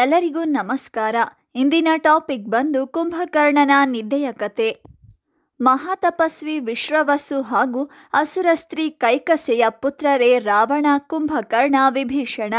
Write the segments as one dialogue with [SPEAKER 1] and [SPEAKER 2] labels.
[SPEAKER 1] ಎಲ್ಲರಿಗೂ ನಮಸ್ಕಾರ ಇಂದಿನ ಟಾಪಿಕ್ ಬಂದು ಕುಂಭಕರ್ಣನ ನಿದ್ದೆಯ ಕತೆ ಮಹಾತಪಸ್ವಿ ವಿಶ್ರವಸು ಹಾಗೂ ಅಸುರ ಸ್ತ್ರೀ ಕೈಕಸೆಯ ಪುತ್ರರೇ ರಾವಣ ಕುಂಭಕರ್ಣ ವಿಭೀಷಣ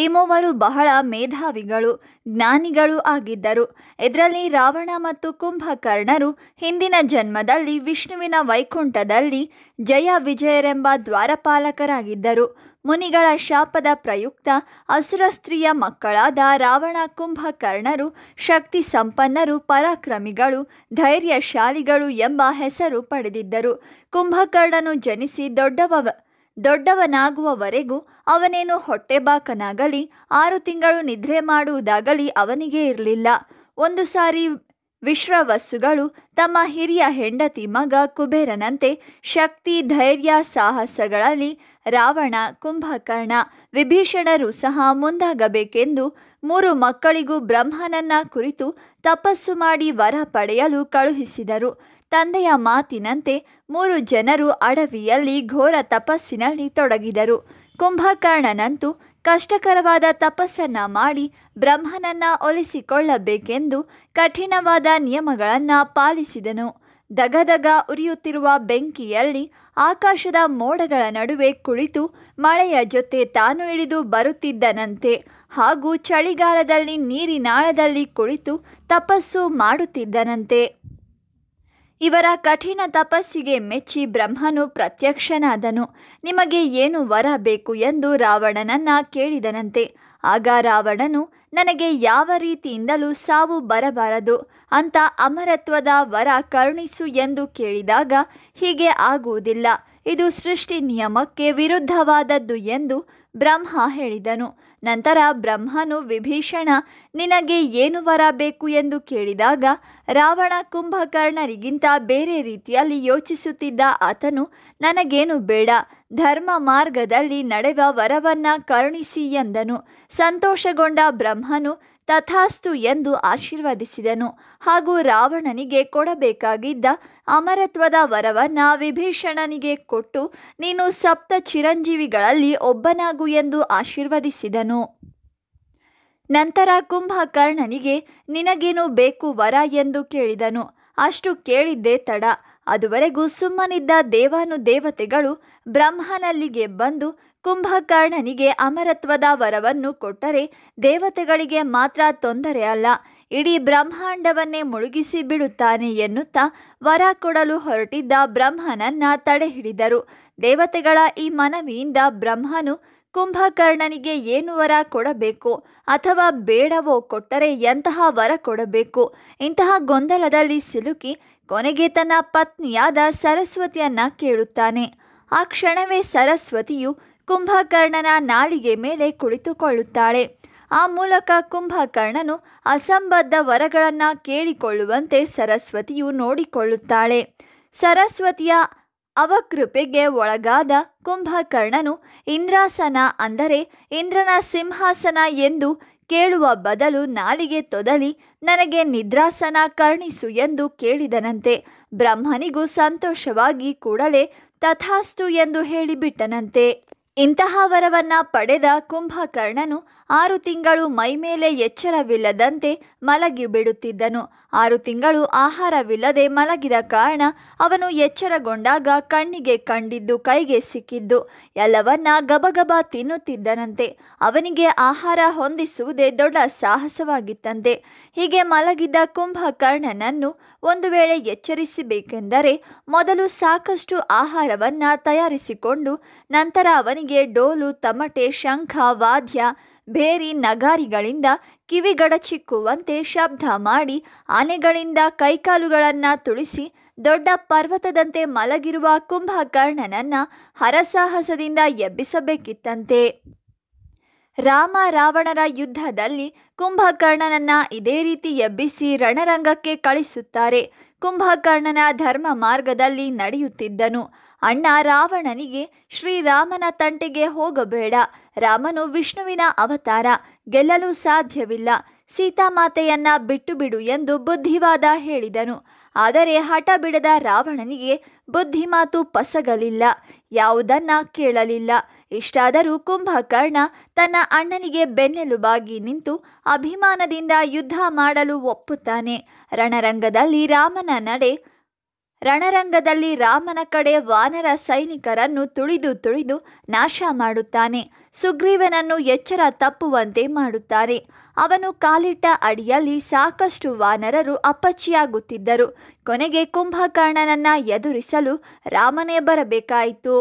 [SPEAKER 1] ಈ ಮೂವರು ಬಹಳ ಮೇಧಾವಿಗಳು ಜ್ಞಾನಿಗಳು ಆಗಿದ್ದರು ಇದರಲ್ಲಿ ರಾವಣ ಮತ್ತು ಕುಂಭಕರ್ಣರು ಹಿಂದಿನ ಜನ್ಮದಲ್ಲಿ ವಿಷ್ಣುವಿನ ವೈಕುಂಠದಲ್ಲಿ ಜಯ ವಿಜಯರೆಂಬ ದ್ವಾರಪಾಲಕರಾಗಿದ್ದರು ಮುನಿಗಳ ಶಾಪದ ಪ್ರಯುಕ್ತ ಅಸುರ ಸ್ತ್ರೀಯ ಮಕ್ಕಳಾದ ರಾವಣ ಕುಂಭಕರ್ಣರು ಶಕ್ತಿ ಸಂಪನ್ನರು ಪರಾಕ್ರಮಿಗಳು ಧೈರ್ಯಶಾಲಿಗಳು ಎಂಬ ಹೆಸರು ಪಡೆದಿದ್ದರು ಕುಂಭಕರ್ಣನು ಜನಿಸಿ ದೊಡ್ಡವ ದೊಡ್ಡವನಾಗುವವರೆಗೂ ಅವನೇನು ಹೊಟ್ಟೆಬಾಕನಾಗಲಿ ಆರು ತಿಂಗಳು ನಿದ್ರೆ ಮಾಡುವುದಾಗಲಿ ಅವನಿಗೆ ಇರಲಿಲ್ಲ ಒಂದು ಸಾರಿ ವಿಶ್ರವಸ್ಸುಗಳು ತಮ್ಮ ಹಿರಿಯ ಹೆಂಡತಿ ಮಗ ಕುಬೇರನಂತೆ ಶಕ್ತಿ ಧೈರ್ಯ ಸಾಹಸಗಳಲ್ಲಿ ರಾವಣ ಕುಂಭಕರ್ಣ ವಿಭೀಷಣರು ಸಹ ಮುಂದಾಗಬೇಕೆಂದು ಮೂರು ಮಕ್ಕಳಿಗೂ ಬ್ರಹ್ಮನನ್ನ ಕುರಿತು ತಪಸ್ಸು ಮಾಡಿ ವರ ಪಡೆಯಲು ಕಳುಹಿಸಿದರು ತಂದೆಯ ಮಾತಿನಂತೆ ಮೂರು ಜನರು ಅಡವಿಯಲ್ಲಿ ಘೋರ ತಪಸ್ಸಿನಲ್ಲಿ ತೊಡಗಿದರು ಕುಂಭಕರ್ಣನಂತೂ ಕಷ್ಟಕರವಾದ ತಪಸ್ಸನ್ನ ಮಾಡಿ ಬ್ರಹ್ಮನನ್ನ ಒಲಿಸಿಕೊಳ್ಳಬೇಕೆಂದು ಕಠಿಣವಾದ ನಿಯಮಗಳನ್ನು ಪಾಲಿಸಿದನು ದಗದಗ ಉರಿಯುತ್ತಿರುವ ಬೆಂಕಿಯಲ್ಲಿ ಆಕಾಶದ ಮೋಡಗಳ ನಡುವೆ ಕುಳಿತು ಮಳೆಯ ಜೊತೆ ತಾನು ಇಳಿದು ಬರುತ್ತಿದ್ದನಂತೆ ಹಾಗೂ ಚಳಿಗಾಲದಲ್ಲಿ ನೀರಿನಾಳದಲ್ಲಿ ಕುಳಿತು ತಪಸ್ಸು ಮಾಡುತ್ತಿದ್ದನಂತೆ ಇವರ ಕಠಿಣ ತಪಸ್ಸಿಗೆ ಮೆಚ್ಚಿ ಬ್ರಹ್ಮನು ಪ್ರತ್ಯಕ್ಷನಾದನು ನಿಮಗೆ ಏನು ವರ ಬೇಕು ಎಂದು ರಾವಣನನ್ನ ಕೇಳಿದನಂತೆ ಆಗ ರಾವಣನು ನನಗೆ ಯಾವ ರೀತಿಯಿಂದಲೂ ಸಾವು ಬರಬಾರದು ಅಂತ ಅಮರತ್ವದ ವರ ಕರುಣಿಸು ಎಂದು ಕೇಳಿದಾಗ ಹೀಗೆ ಆಗುವುದಿಲ್ಲ ಇದು ಸೃಷ್ಟಿ ನಿಯಮಕ್ಕೆ ವಿರುದ್ಧವಾದದ್ದು ಎಂದು ಬ್ರಹ್ಮ ಹೇಳಿದನು ನಂತರ ಬ್ರಹ್ಮನು ವಿಭೀಷಣ ನಿನಗೆ ಏನು ವರ ಬೇಕು ಎಂದು ಕೇಳಿದಾಗ ರಾವಣ ಕುಂಭಕರ್ಣರಿಗಿಂತ ಬೇರೆ ರೀತಿಯಲ್ಲಿ ಯೋಚಿಸುತ್ತಿದ್ದ ಆತನು ನನಗೇನು ಬೇಡ ಧರ್ಮ ಮಾರ್ಗದಲ್ಲಿ ನಡೆವ ವರವನ್ನ ಕರುಣಿಸಿ ಎಂದನು ಸಂತೋಷಗೊಂಡ ಬ್ರಹ್ಮನು ತಥಾಸ್ತು ಎಂದು ಆಶೀರ್ವದಿಸಿದನು ಹಾಗೂ ರಾವಣನಿಗೆ ಕೊಡಬೇಕಾಗಿದ್ದ ಅಮರತ್ವದ ವರವನ್ನು ವಿಭೀಷಣನಿಗೆ ಕೊಟ್ಟು ನೀನು ಸಪ್ತ ಚಿರಂಜೀವಿಗಳಲ್ಲಿ ಒಬ್ಬನಾಗು ಎಂದು ಆಶೀರ್ವದಿಸಿದನು ನಂತರ ಕುಂಭಕರ್ಣನಿಗೆ ನಿನಗೇನು ಬೇಕು ವರ ಎಂದು ಕೇಳಿದನು ಅಷ್ಟು ಕೇಳಿದ್ದೇ ತಡ ಅದುವರೆಗೂ ಸುಮ್ಮನಿದ್ದ ದೇವಾನುದೇವತೆಗಳು ಬ್ರಹ್ಮನಲ್ಲಿಗೆ ಬಂದು ಕುಂಭಕರ್ಣನಿಗೆ ಅಮರತ್ವದ ವರವನ್ನು ಕೊಟ್ಟರೆ ದೇವತೆಗಳಿಗೆ ಮಾತ್ರ ತೊಂದರೆ ಅಲ್ಲ ಇಡೀ ಬ್ರಹ್ಮಾಂಡವನ್ನೇ ಮುಳುಗಿಸಿ ಬಿಡುತ್ತಾನೆ ಎನ್ನುತ್ತಾ ವರ ಕೊಡಲು ಹೊರಟಿದ್ದ ಬ್ರಹ್ಮನನ್ನ ತಡೆಹಿಡಿದರು ದೇವತೆಗಳ ಈ ಮನವಿಯಿಂದ ಬ್ರಹ್ಮನು ಕುಂಭಕರ್ಣನಿಗೆ ಏನು ವರ ಕೊಡಬೇಕು ಅಥವಾ ಬೇಡವೋ ಕೊಟ್ಟರೆ ಎಂತಹ ವರ ಕೊಡಬೇಕು ಇಂತಹ ಗೊಂದಲದಲ್ಲಿ ಸಿಲುಕಿ ಕೊನೆಗೆ ತನ್ನ ಪತ್ನಿಯಾದ ಸರಸ್ವತಿಯನ್ನ ಕೇಳುತ್ತಾನೆ ಆ ಕ್ಷಣವೇ ಸರಸ್ವತಿಯು ಕುಂಭಕರ್ಣನ ನಾಲಿಗೆ ಮೇಲೆ ಕುಳಿತುಕೊಳ್ಳುತ್ತಾಳೆ ಆ ಮೂಲಕ ಕುಂಭಕರ್ಣನು ಅಸಂಬದ್ಧ ವರಗಳನ್ನು ಕೇಳಿಕೊಳ್ಳುವಂತೆ ಸರಸ್ವತಿಯು ನೋಡಿಕೊಳ್ಳುತ್ತಾಳೆ ಸರಸ್ವತಿಯ ಅವಕೃಪೆಗೆ ಒಳಗಾದ ಕುಂಭಕರ್ಣನು ಇಂದ್ರಾಸನ ಅಂದರೆ ಇಂದ್ರನ ಸಿಂಹಾಸನ ಎಂದು ಕೇಳುವ ಬದಲು ನಾಲಿಗೆ ತೊದಲಿ ನನಗೆ ನಿದ್ರಾಸನ ಕರ್ಣಿಸು ಎಂದು ಕೇಳಿದನಂತೆ ಬ್ರಹ್ಮನಿಗೂ ಸಂತೋಷವಾಗಿ ಕೂಡಲೇ ತಥಾಸ್ತು ಎಂದು ಹೇಳಿಬಿಟ್ಟನಂತೆ ಇಂತಹ ವರವನ್ನ ಪಡೆದ ಕುಂಭಕರ್ಣನು ಆರು ತಿಂಗಳು ಮೈಮೇಲೆ ಎಚ್ಚರವಿಲ್ಲದಂತೆ ಮಲಗಿಬಿಡುತ್ತಿದ್ದನು ಆರು ತಿಂಗಳು ಆಹಾರವಿಲ್ಲದೆ ಮಲಗಿದ ಕಾರಣ ಅವನು ಎಚ್ಚರಗೊಂಡಾಗ ಕಣ್ಣಿಗೆ ಕಂಡಿದ್ದು ಕೈಗೆ ಸಿಕ್ಕಿದ್ದು ಎಲ್ಲವನ್ನ ಗಬಗಬ ತಿನ್ನುತ್ತಿದ್ದನಂತೆ ಅವನಿಗೆ ಆಹಾರ ಹೊಂದಿಸುವುದೇ ದೊಡ್ಡ ಸಾಹಸವಾಗಿತ್ತಂತೆ ಹೀಗೆ ಮಲಗಿದ್ದ ಕುಂಭಕರ್ಣನನ್ನು ಒಂದು ವೇಳೆ ಎಚ್ಚರಿಸಬೇಕೆಂದರೆ ಮೊದಲು ಸಾಕಷ್ಟು ಆಹಾರವನ್ನು ತಯಾರಿಸಿಕೊಂಡು ನಂತರ ಅವನಿಗೆ ಡೋಲು ತಮಟೆ ಶಂಖ ವಾದ್ಯ ಬೇರಿ ನಗಾರಿಗಳಿಂದ ಕಿವಿಗಡಚಿಕ್ಕುವಂತೆ ಶಬ್ದ ಮಾಡಿ ಆನೆಗಳಿಂದ ಕೈಕಾಲುಗಳನ್ನು ತುಳಿಸಿ ದೊಡ್ಡ ಪರ್ವತದಂತೆ ಮಲಗಿರುವ ಕುಂಭಕರ್ಣನನ್ನು ಹರಸಾಹಸದಿಂದ ಎಬ್ಬಿಸಬೇಕಿತ್ತಂತೆ ರಾಮ ರಾವಣರ ಯುದ್ಧದಲ್ಲಿ ಕುಂಭಕರ್ಣನನ್ನ ಇದೇ ರೀತಿ ಎಬ್ಬಿಸಿ ರಣರಂಗಕ್ಕೆ ಕಳಿಸುತ್ತಾರೆ ಕುಂಭಕರ್ಣನ ಧರ್ಮ ಮಾರ್ಗದಲ್ಲಿ ನಡೆಯುತ್ತಿದ್ದನು ಅಣ್ಣ ರಾವಣನಿಗೆ ಶ್ರೀರಾಮನ ತಂಟೆಗೆ ಹೋಗಬೇಡ ರಾಮನು ವಿಷ್ಣುವಿನ ಅವತಾರ ಗೆಲ್ಲಲು ಸಾಧ್ಯವಿಲ್ಲ ಸೀತಾಮಾತೆಯನ್ನ ಬಿಟ್ಟು ಬಿಡು ಎಂದು ಬುದ್ಧಿವಾದ ಹೇಳಿದನು ಆದರೆ ಹಠ ಬಿಡದ ರಾವಣನಿಗೆ ಬುದ್ಧಿಮಾತು ಪಸಗಲಿಲ್ಲ ಯಾವುದನ್ನ ಕೇಳಲಿಲ್ಲ ಇಷ್ಟಾದರೂ ಕುಂಭಕರ್ಣ ತನ್ನ ಅಣ್ಣನಿಗೆ ಬೆನ್ನೆಲುಬಾಗಿ ನಿಂತು ಅಭಿಮಾನದಿಂದ ಯುದ್ಧ ಮಾಡಲು ಒಪ್ಪುತ್ತಾನೆ ರಣರಂಗದಲ್ಲಿ ರಾಮನ ನಡೆ ರಣರಂಗದಲ್ಲಿ ರಾಮನ ಕಡೆ ವಾನರ ಸೈನಿಕರನ್ನು ತುಳಿದು ತುಳಿದು ನಾಶ ಮಾಡುತ್ತಾನೆ ಸುಗ್ರೀವನನ್ನು ಎಚ್ಚರ ತಪ್ಪುವಂತೆ ಮಾಡುತ್ತಾರೆ ಅವನು ಕಾಲಿಟ್ಟ ಅಡಿಯಲ್ಲಿ ಸಾಕಷ್ಟು ವಾನರರು ಅಪ್ಪಚ್ಚಿಯಾಗುತ್ತಿದ್ದರು ಕೊನೆಗೆ ಕುಂಭಕರ್ಣನನ್ನ ಎದುರಿಸಲು ರಾಮನೇ ಬರಬೇಕಾಯಿತು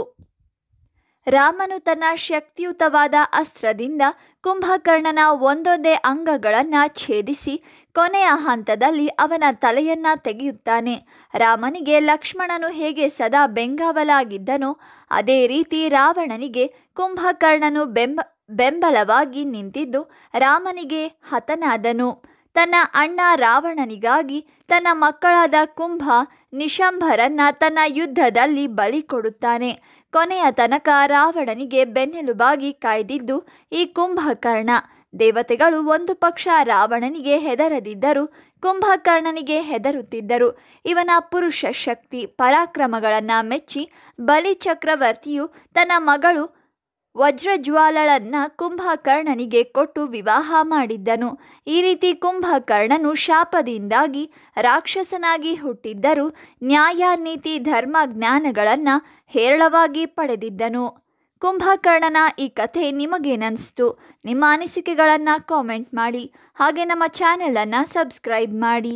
[SPEAKER 1] ರಾಮನು ತನ್ನ ಶಕ್ತಿಯುತವಾದ ಅಸ್ತ್ರದಿಂದ ಕುಂಭಕರ್ಣನ ಒಂದೊಂದೇ ಅಂಗಗಳನ್ನು ಛೇದಿಸಿ ಕೊನೆಯ ಹಂತದಲ್ಲಿ ಅವನ ತಲೆಯನ್ನ ತೆಗೆಯುತ್ತಾನೆ ರಾಮನಿಗೆ ಲಕ್ಷ್ಮಣನು ಹೇಗೆ ಸದಾ ಬೆಂಗಾವಲಾಗಿದ್ದನೋ ಅದೇ ರೀತಿ ರಾವಣನಿಗೆ ಕುಂಭಕರ್ಣನು ಬೆಂಬ ಬೆಂಬಲವಾಗಿ ನಿಂತಿದ್ದು ರಾಮನಿಗೆ ಹತನಾದನು ತನ್ನ ಅಣ್ಣ ರಾವಣನಿಗಾಗಿ ತನ್ನ ಮಕ್ಕಳಾದ ಕುಂಭ ನಿಶಂಭರನ್ನ ತನ್ನ ಯುದ್ಧದಲ್ಲಿ ಬಲಿ ಕೊಡುತ್ತಾನೆ ಕೊನೆಯ ತನಕ ರಾವಣನಿಗೆ ಬೆನ್ನೆಲುಬಾಗಿ ಕಾಯ್ದಿದ್ದು ಈ ಕುಂಭಕರ್ಣ ದೇವತೆಗಳು ಒಂದು ಪಕ್ಷ ರಾವಣನಿಗೆ ಹೆದರದಿದ್ದರೂ ಕುಂಭಕರ್ಣನಿಗೆ ಹೆದರುತ್ತಿದ್ದರು ಇವನ ಪುರುಷ ಶಕ್ತಿ ಪರಾಕ್ರಮಗಳನ್ನು ಮೆಚ್ಚಿ ಬಲಿ ತನ್ನ ಮಗಳು ವಜ್ರಜ್ವಾಲಳನ್ನ ಕುಂಭಕರ್ಣನಿಗೆ ಕೊಟ್ಟು ವಿವಾಹ ಮಾಡಿದ್ದನು ಈ ರೀತಿ ಕುಂಭಕರ್ಣನು ಶಾಪದಿಂದಾಗಿ ರಾಕ್ಷಸನಾಗಿ ಹುಟ್ಟಿದ್ದರೂ ನ್ಯಾಯ ನೀತಿ ಧರ್ಮ ಜ್ಞಾನಗಳನ್ನು ಹೇರಳವಾಗಿ ಪಡೆದಿದ್ದನು ಕುಂಭಕರ್ಣನ ಈ ಕಥೆ ನಿಮಗೇನಿಸ್ತು ನಿಮ್ಮ ಅನಿಸಿಕೆಗಳನ್ನು ಕಾಮೆಂಟ್ ಮಾಡಿ ಹಾಗೆ ನಮ್ಮ ಚಾನೆಲನ್ನು ಸಬ್ಸ್ಕ್ರೈಬ್ ಮಾಡಿ